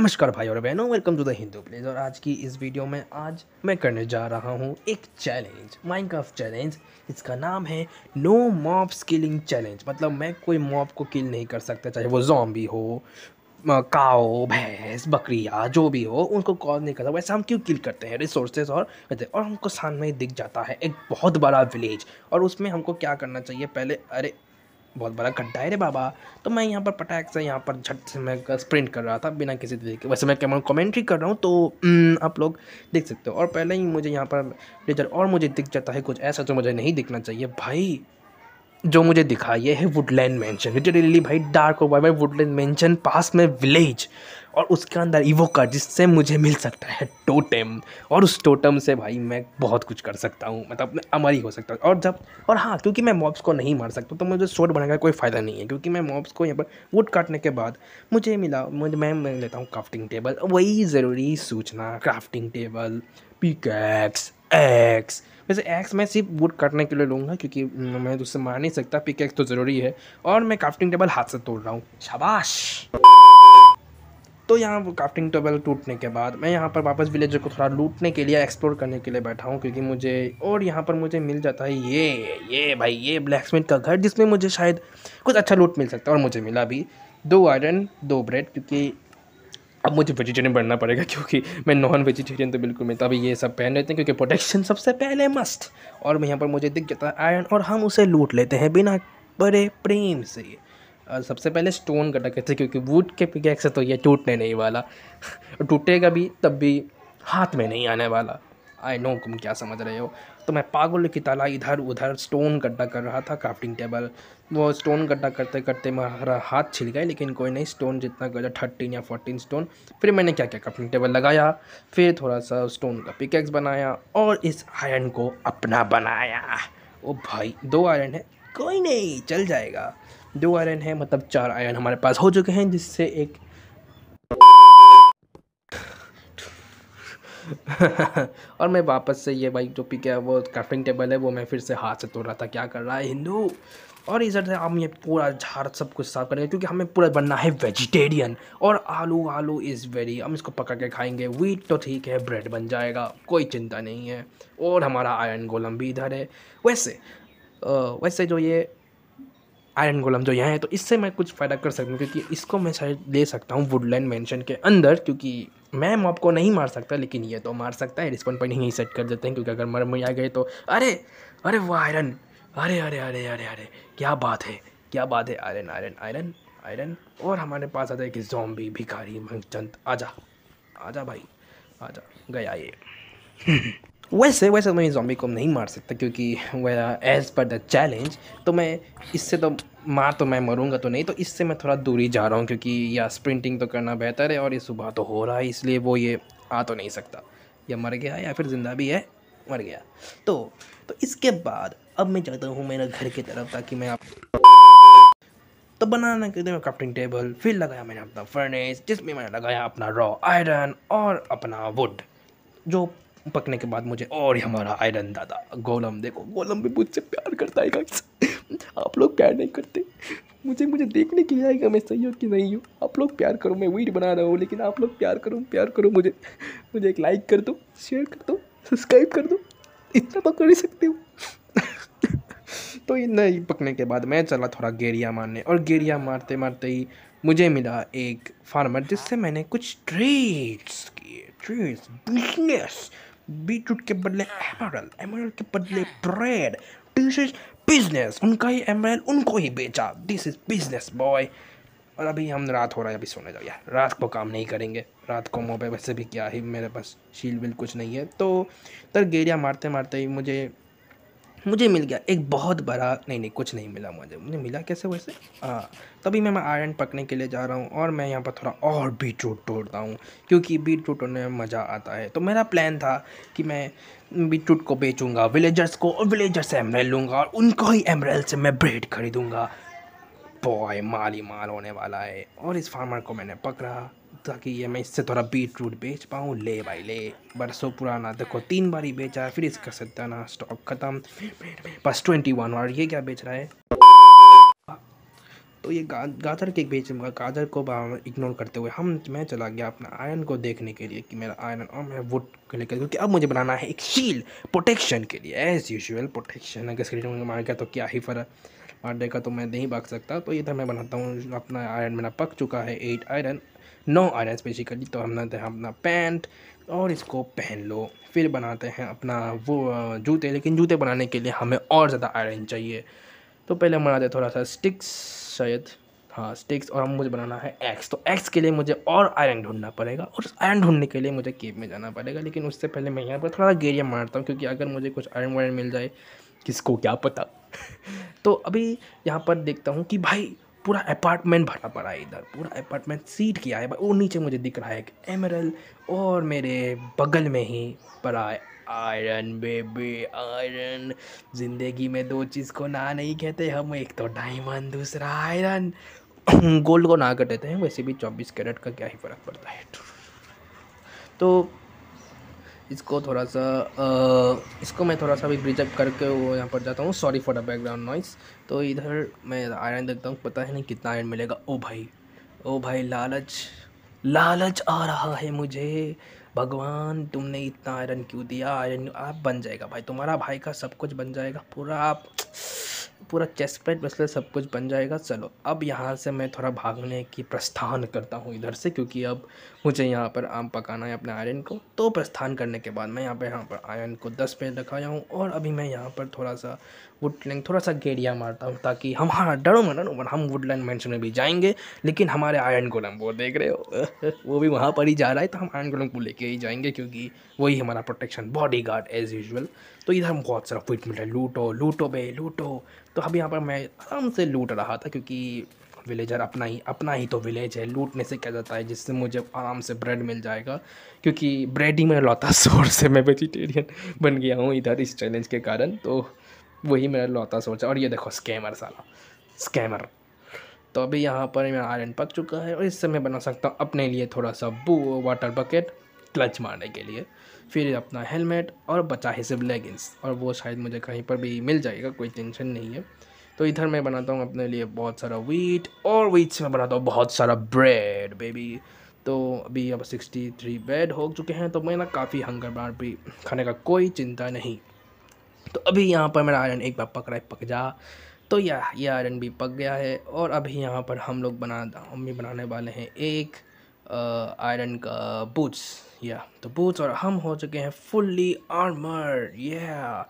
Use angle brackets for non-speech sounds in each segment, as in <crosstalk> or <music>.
नमस्कार भाई और बहनों welcome to the Hindu plays और आज की इस वीडियो में आज मैं करने जा रहा हूँ एक चैलेंज माइनक्राफ्ट चैलेंज इसका नाम है नो मॉब किलिंग चैलेंज मतलब मैं कोई मॉब को किल नहीं कर सकता चाहे वो जॉम्बी हो काओ भैंस बकरिया जो भी हो उनको कॉल नहीं करता वैसे हम क्यों किल करते हैं रिसोर्सेज और करते हैं और हमको सामने दिख जाता है एक बहुत बड़ा विलेज और उसमें हमको क्या करना चाहिए पहले अरे बहुत बड़ा गड्ढा है रे बाबा तो मैं यहाँ पर पटाख से यहाँ पर झट से मैं स्प्रिंट कर रहा था बिना किसी तरीके वैसे मैं कैमरा कमेंट्री कर रहा हूँ तो हम्म, आप लोग देख सकते हो और पहले ही मुझे यहाँ पर लेजर और मुझे दिख जाता है कुछ ऐसा जो मुझे नहीं दिखना चाहिए भाई जो मुझे दिखा ये है वुडलैंड मैंशन लिटरली भाई डार्क और वाई वुडलैंड मैंशन पास में विलेज और उसके अंदर ईवो का जिससे मुझे मिल सकता है टोटम और उस टोटम से भाई मैं बहुत कुछ कर सकता हूँ मतलब मैं अमर ही हो सकता हूँ और जब और हाँ क्योंकि मैं मॉब्स को नहीं मार सकता तो मुझे शोट बनाने का कोई फ़ायदा नहीं है क्योंकि मैं मॉब्स को यहाँ पर वुड काटने के बाद मुझे मिला मुझे मैं, मिल लेता हूँ क्राफ्टिंग टेबल वही ज़रूरी सूचना क्राफ्टिंग टेबल पिकैक्स एक्स वैसे एक्स मैं सिर्फ वुड काटने के लिए लूँगा क्योंकि मैं तो उससे मार नहीं सकता पिक एक्स तो ज़रूरी है और मैं क्राफ्टिंग टेबल हाथ से तोड़ रहा हूँ शाबाश तो यहाँ वो क्राफ्टिंग टेबल टूटने के बाद मैं यहाँ पर वापस विलेजर को थोड़ा लूटने के लिए एक्सप्लोर करने के लिए बैठा हूँ क्योंकि मुझे और यहाँ पर मुझे मिल जाता है ये ये भाई ये ब्लैक स्मिथ का घर जिसमें मुझे शायद कुछ अच्छा लूट मिल सकता है और मुझे मिला भी दो आयरन दो ब्रेड क्योंकि अब मुझे वेजिटेरियन बनना पड़ेगा क्योंकि मैं नॉन वेजिटेरियन तो बिल्कुल मिलता अभी ये सब पहन लेते हैं क्योंकि प्रोटेक्शन सबसे पहले मस्ट और यहाँ पर मुझे दिख जाता है आयरन और हम उसे लूट लेते हैं बिना बड़े प्रेम से और सबसे पहले स्टोन का टक्कर क्योंकि वुड के पिकैक्स तो ये टूटने नहीं वाला <laughs> टूटेगा भी तब भी हाथ में नहीं आने वाला आई नो तुम क्या समझ रहे हो तो मैं पागल की तला इधर उधर स्टोन गड्ढा कर रहा था क्राफ्टिंग टेबल वो स्टोन गड्ढा करते करते मेरा हाथ छिल गया लेकिन कोई नहीं स्टोन जितना गया थर्टीन या फोर्टीन स्टोन फिर मैंने क्या क्या क्राफ्टिंग टेबल लगाया फिर थोड़ा सा स्टोन का पिकेक्स बनाया और इस आयरन को अपना बनाया ओ भाई दो आयरन है कोई नहीं चल जाएगा दो आयरन है मतलब चार आयरन हमारे पास हो चुके हैं जिससे एक <laughs> और मैं वापस से ये बाइक जो पी गया वो कैफिंग टेबल है वो मैं फिर से हाथ से तोड़ रहा था क्या कर रहा है हिंदू और इधर से हम ये पूरा झाड़ सब कुछ साफ करेंगे क्योंकि हमें पूरा बनना है वेजिटेरियन और आलू आलू इज़ वेरी हम इसको पका के खाएंगे वीट तो ठीक है ब्रेड बन जाएगा कोई चिंता नहीं है और हमारा आयरन गोलम भी इधर है वैसे वैसे जो ये आयरन गोलम जो यहाँ है तो इससे मैं कुछ फ़ायदा कर सकता हूँ क्योंकि इसको मैं शायद ले सकता हूँ वुडलैंड मैंशन के अंदर क्योंकि मैं मॉब को नहीं मार सकता लेकिन ये तो मार सकता है रिस्पॉन्ड पॉइंट यहीं सेट कर देते हैं क्योंकि अगर मर आ गए तो अरे अरे वो आयरन अरे अरे अरे अरे अरे क्या बात है क्या बात है आयरन आयरन आयरन आयरन और हमारे पास आता है कि जॉम्बी भिखारी मंगचंद आजा आजा भाई आजा गया ये वैसे वैसे मैं जॉम्बी को नहीं मार सकता क्योंकि वह एज़ पर द चैलेंज तो मैं इससे तो मार तो मैं मरूंगा तो नहीं तो इससे मैं थोड़ा दूरी जा रहा हूँ क्योंकि या स्प्रिंटिंग तो करना बेहतर है और ये सुबह तो हो रहा है इसलिए वो ये आ तो नहीं सकता या मर गया या फिर ज़िंदा भी है मर गया तो तो इसके बाद अब मैं जाता हूँ मेरे घर की तरफ ताकि मैं आप तो बनाना के मैं क्राफ्टिंग टेबल फिर लगाया मैंने अपना फर्नेस जिसमें मैंने लगाया अपना रॉ आयरन और अपना वुड जो पकने के बाद मुझे और ही हमारा आयरन दादा गोलम देखो गोलम भी मुझसे प्यार करता है आप लोग प्यार नहीं करते मुझे मुझे देखने के लिए आएगा मैं सही हूँ कि नहीं हूँ आप लोग प्यार करो मैं वीडियो बना रहा हूँ लेकिन आप लोग प्यार करो प्यार करो मुझे मुझे एक लाइक कर दो शेयर कर दो सब्सक्राइब कर दो इतना पकड़ नहीं सकते हो तो नहीं पकने के बाद मैं चला थोड़ा गेरिया मारने और गेरिया मारते मारते ही मुझे मिला एक फार्मर जिससे मैंने कुछ ट्रेड्स किए ट्रेड्स बिजनेस बीटरूट के बदले एमरल एमरल के बदले ब्रेड दिस इज बिजनेस उनका ही एमरल उनको ही बेचा दिस इज बिजनेस बॉय और अभी हम रात हो रहा है अभी सोने जाओ यार रात को काम नहीं करेंगे रात को मोबाइल वैसे भी क्या ही मेरे पास शील विल कुछ नहीं है तो तर गेरिया मारते मारते ही मुझे मुझे मिल गया एक बहुत बड़ा नहीं नहीं कुछ नहीं मिला मुझे मुझे मिला कैसे वैसे हाँ तभी मैं मैं आयरन पकने के लिए जा रहा हूँ और मैं यहाँ पर थोड़ा और बीट रूट तोड़ता हूँ क्योंकि बीट रूट तोड़ने में मज़ा आता है तो मेरा प्लान था कि मैं बीट रूट को बेचूँगा विलेजर्स को और विलेजर से एमरेल लूँगा और उनको ही एमरेल से मैं ब्रेड खरीदूँगा बॉय माली माल होने वाला है और इस फार्मर को मैंने पकड़ा ताकि ये मैं इससे थोड़ा बीट रूट बेच पाऊँ ले भाई ले बरसों पुराना देखो तीन बार ही बेचा फिर इसका ना स्टॉक ख़त्म बस ट्वेंटी वन और ये क्या बेच रहा है तो ये गा, गाजर के बेच गाजर को इग्नोर करते हुए हम मैं चला गया अपना आयरन को देखने के लिए कि मेरा आयरन और मैं वुड को लेकर क्योंकि अब मुझे बनाना है एक शील प्रोटेक्शन के लिए एज यूजल प्रोटेक्शन अगर स्क्रीन में मार गया तो क्या ही फ़र्क मार देगा तो मैं नहीं भाग सकता तो ये तो मैं बनाता हूँ अपना आयरन मेरा पक चुका है एट आयरन नौ आ रहा बेसिकली तो हम बनाते हैं अपना पैंट और इसको पहन लो फिर बनाते हैं अपना वो जूते लेकिन जूते बनाने के लिए हमें और ज़्यादा आयरन चाहिए तो पहले हम बनाते हैं थोड़ा सा स्टिक्स शायद हाँ स्टिक्स और हम मुझे बनाना है एक्स तो एक्स के लिए मुझे और आयरन ढूंढना पड़ेगा और आयरन ढूंढने के लिए मुझे केब में जाना पड़ेगा लेकिन उससे पहले मैं यहाँ पर थोड़ा गेरिया मारता हूँ क्योंकि अगर मुझे कुछ आयरन वायरन मिल जाए किसको क्या पता <laughs> तो अभी यहाँ पर देखता हूँ कि भाई पूरा अपार्टमेंट भरा पड़ा है इधर पूरा अपार्टमेंट सीट किया है वो नीचे मुझे दिख रहा है एक एमरल और मेरे बगल में ही पड़ा है आयरन बेबी आयरन ज़िंदगी में दो चीज़ को ना नहीं कहते हम एक तो डायमंड दूसरा आयरन गोल्ड को ना कर हैं वैसे भी चौबीस कैरेट का क्या ही फ़र्क पड़ता है तो इसको थोड़ा सा आ, इसको मैं थोड़ा सा अभी ब्रिजअप करके वो यहाँ पर जाता हूँ sorry for the background noise तो इधर मैं आयरन देखता हूँ पता है नहीं कितना आयरन मिलेगा ओ भाई ओ भाई लालच लालच आ रहा है मुझे भगवान तुमने इतना आयरन क्यों दिया आयरन आप बन जाएगा भाई तुम्हारा भाई का सब कुछ बन जाएगा पूरा आप पूरा चेस्ट पैड ब्रेसलेट सब कुछ बन जाएगा चलो अब यहाँ से मैं थोड़ा भागने की प्रस्थान करता हूँ इधर से क्योंकि अब मुझे यहाँ पर आम पकाना है अपने आयरन को तो प्रस्थान करने के बाद मैं यहाँ पर यहाँ पर आयरन को दस मिनट रखाया हूँ और अभी मैं यहाँ पर थोड़ा सा वुडलैंड थोड़ा सा गेड़िया मारता हूँ ताकि हम हाँ डरो मैं डरो हम वुडलैंड मैंशन में भी जाएंगे लेकिन हमारे आयरन गोलम वो देख रहे हो <laughs> वो भी वहाँ पर ही जा रहा है तो हम आयरन गोलम को लेके ही जाएंगे क्योंकि वही हमारा protection bodyguard as usual तो इधर हम बहुत सारा फिट मिल रहा है लूटो लूटो बे लूटो तो अब यहाँ पर मैं आराम से लूट रहा था क्योंकि विलेजर अपना ही अपना ही तो विलेज है लूटने से क्या जाता है जिससे मुझे आराम से ब्रेड मिल जाएगा क्योंकि ब्रेड ही मैं लौता सोर <laughs> से मैं वेजिटेरियन बन गया हूँ इधर इस चैलेंज के कारण तो वही मेरा लौता सोचा और ये देखो स्कैमर साला स्कैमर तो अभी यहाँ पर मेरा आयरन पक चुका है और इससे मैं बना सकता हूँ अपने लिए थोड़ा सा बू वाटर बकेट क्लच मारने के लिए फिर अपना हेलमेट और बचा है सिर्फ लेगिंग्स और वो शायद मुझे कहीं पर भी मिल जाएगा कोई टेंशन नहीं है तो इधर मैं बनाता हूँ अपने लिए बहुत सारा वीट और वीट से मैं बनाता हूँ बहुत सारा ब्रेड बेबी तो अभी अब सिक्सटी थ्री ब्रेड हो चुके हैं तो मैं ना काफ़ी हंगर बार भी खाने का कोई चिंता नहीं तो अभी यहाँ पर मेरा आयरन एक बार पक रहा है पक जा तो यह ये आयरन भी पक गया है और अभी यहाँ पर हम लोग बना हम भी बनाने वाले हैं एक आयरन का बूट्स या तो बूट्स और हम हो चुके हैं फुल्ली आर्मर यह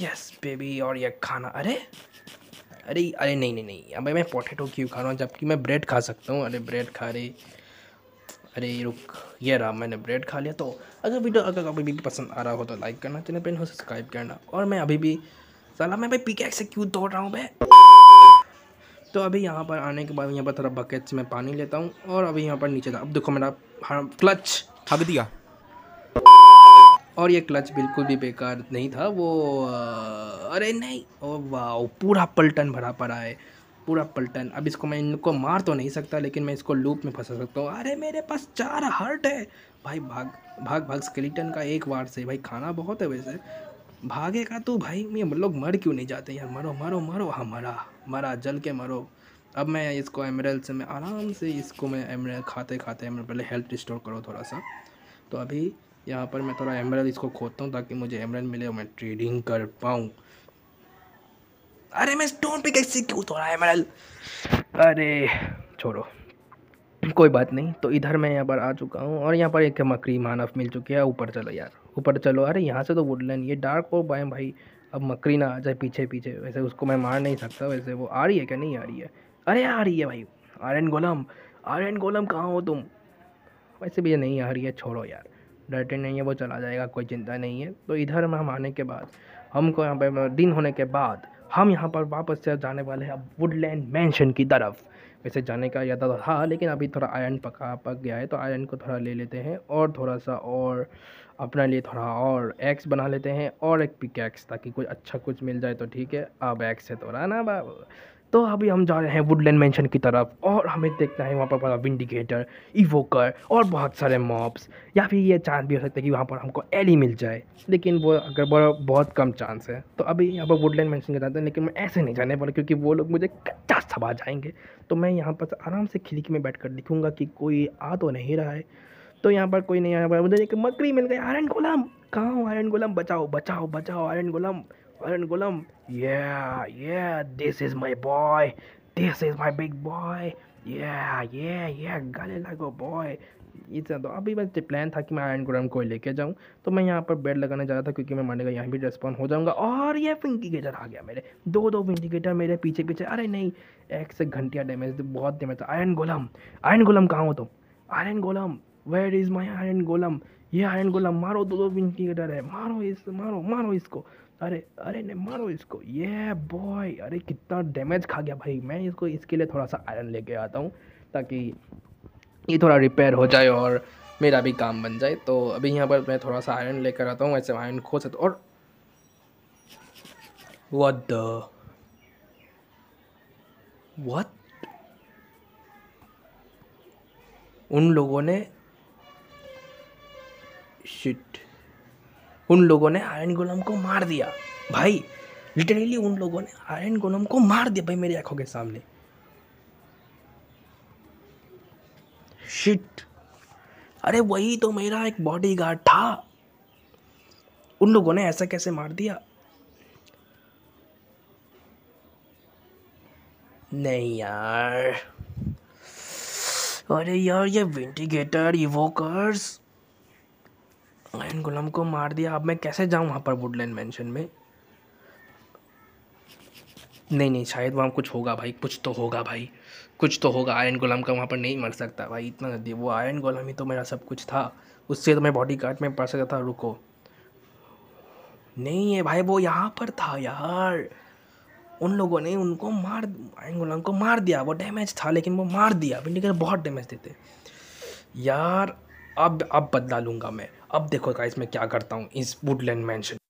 यस बेबी और यह खाना अरे अरे अरे नहीं नहीं नहीं अब मैं पोटेटो क्यों खा रहा हूँ जबकि मैं ब्रेड खा सकता हूँ अरे ब्रेड खा रही अरे रुक ये रहा मैंने ब्रेड खा लिया तो अगर वीडियो अगर अभी भी पसंद आ रहा हो तो लाइक करना चैनल पर सब्सक्राइब तो करना और मैं अभी भी साला मैं भाई पी से क्यों दौड़ रहा हूँ भाई तो अभी यहाँ पर आने के बाद यहाँ पर थोड़ा बकेट से मैं पानी लेता हूँ और अभी यहाँ पर नीचे था अब देखो मेरा क्लच हाँ, हक दिया और ये क्लच बिल्कुल भी बेकार नहीं था वो अरे नहीं ओ वाह पूरा पलटन भरा पड़ा है पूरा पलटन अब इसको मैं इनको मार तो नहीं सकता लेकिन मैं इसको लूप में फंसा सकता हूँ अरे मेरे पास चार हर्ट है भाई भाग भाग भाग स्केलेटन का एक बार से भाई खाना बहुत है वैसे भागेगा तो भाई ये लोग मर क्यों नहीं जाते यार मरो मरो मरो हाँ मरा मरा जल के मरो अब मैं इसको एमरल से मैं आराम से इसको मैं एमरल खाते खाते एमरल पहले हेल्थ रिस्टोर करो थोड़ा सा तो अभी यहाँ पर मैं थोड़ा एमरल इसको खोदता हूँ ताकि मुझे एमरल मिले और मैं ट्रेडिंग कर पाऊँ अरे मैं स्टोन पे कैसे क्यों तोड़ा है मेडल अरे छोड़ो कोई बात नहीं तो इधर मैं यहाँ पर आ चुका हूँ और यहाँ पर एक मकरी मानव मिल चुकी है ऊपर चलो यार ऊपर चलो अरे यहाँ से तो वुडलैंड ये डार्क हो पाए भाई अब मकड़ी ना आ जाए पीछे पीछे वैसे उसको मैं मार नहीं सकता वैसे वो आ रही है क्या नहीं आ रही है अरे आ रही है भाई आर्यन गोलम आर्यन गोलम कहाँ हो तुम वैसे भी ये नहीं आ रही है छोड़ो यार डरते नहीं है वो चला जाएगा कोई चिंता नहीं है तो इधर में हम आने के बाद हमको यहाँ पर दिन होने के बाद हम यहाँ पर वापस से जाने वाले हैं अब वुडलैंड मैंशन की तरफ वैसे जाने का इरादा तो था लेकिन अभी थोड़ा आयरन पका पक गया है तो आयरन को थोड़ा ले लेते हैं और थोड़ा सा और अपने लिए थोड़ा और एक्स बना लेते हैं और एक पिक एक्स ताकि कुछ अच्छा कुछ मिल जाए तो ठीक है अब एक्स है तो रहा ना बाबू तो अभी हम जा रहे हैं वुडलैंड मैंशन की तरफ और हमें देखना है वहाँ पर बड़ा विंडिकेटर इवोकर और बहुत सारे मॉप्स या फिर ये चांस भी हो सकता है कि वहाँ पर हमको एली मिल जाए लेकिन वो अगर बड़ा बहुत कम चांस है तो अभी यहाँ पर वुडलैंड मैंशन के जाते हैं लेकिन मैं ऐसे नहीं जाने वाला क्योंकि वो लोग मुझे कच्चा सबा जाएंगे तो मैं यहाँ पर आराम से खिड़की में बैठ कर दिखूँगा कि कोई आ तो नहीं रहा है तो यहाँ पर कोई नहीं आया मुझे एक मकड़ी मिल गई आयरन गोलम कहाँ आयरन गोलम बचाओ बचाओ बचाओ iron golem Iron Golem. Yeah, yeah, this is my boy. This is my big boy. Yeah, yeah, yeah, गले लगो boy. इतना तो, तो अभी मैं प्लान तो था कि मैं आयरन गोलम को लेके जाऊँ तो मैं यहाँ पर बेड लगाने जा रहा था क्योंकि मैं मानेगा यहाँ भी रेस्पॉन हो जाऊँगा और ये विंडिकेटर आ गया मेरे दो दो विंडिकेटर मेरे पीछे पीछे अरे नहीं एक से घंटिया डैमेज तो बहुत डैमेज था आयरन गोलम आयरन गोलम कहाँ हो तुम तो? Iron golem where is my iron golem ये आयरन गोलम मारो दो दो विंडिकेटर है मारो इस मारो मारो इसको अरे अरे ने मारो इसको ये बॉय अरे कितना डैमेज खा गया भाई मैं इसको इसके लिए थोड़ा सा आयरन लेके आता हूँ ताकि ये थोड़ा रिपेयर हो जाए और मेरा भी काम बन जाए तो अभी यहाँ पर मैं थोड़ा सा आयरन लेकर आता हूँ ऐसे आयरन खो सकता और What द What? उन लोगों ने शिट उन लोगों ने आयरन गोलम को मार दिया भाई लिटरली उन लोगों ने आयरन गोलम को मार दिया भाई मेरी आंखों के सामने शिट अरे वही तो मेरा एक गार्ड था उन लोगों ने ऐसा कैसे मार दिया नहीं यार अरे यार ये विंडिकेटर इवोकर्स लायन गुलाम को मार दिया अब मैं कैसे जाऊँ वहाँ पर वुडलैंड मैंशन में नहीं नहीं शायद वहाँ कुछ होगा भाई कुछ तो होगा भाई कुछ तो होगा आयरन गोलम का वहाँ पर नहीं मर सकता भाई इतना जल्दी वो आयरन गोलम ही तो मेरा सब कुछ था उससे तो मैं बॉडी गार्ड में पड़ सकता था रुको नहीं है भाई वो यहाँ पर था यार उन लोगों ने उनको मार आयरन गोलम को मार दिया वो डैमेज था लेकिन वो मार दिया विंडिगर बहुत डैमेज देते यार अब अब बदला लूँगा मैं अब देखो गाइस मैं क्या करता हूँ इस वुडलैंड मैंशन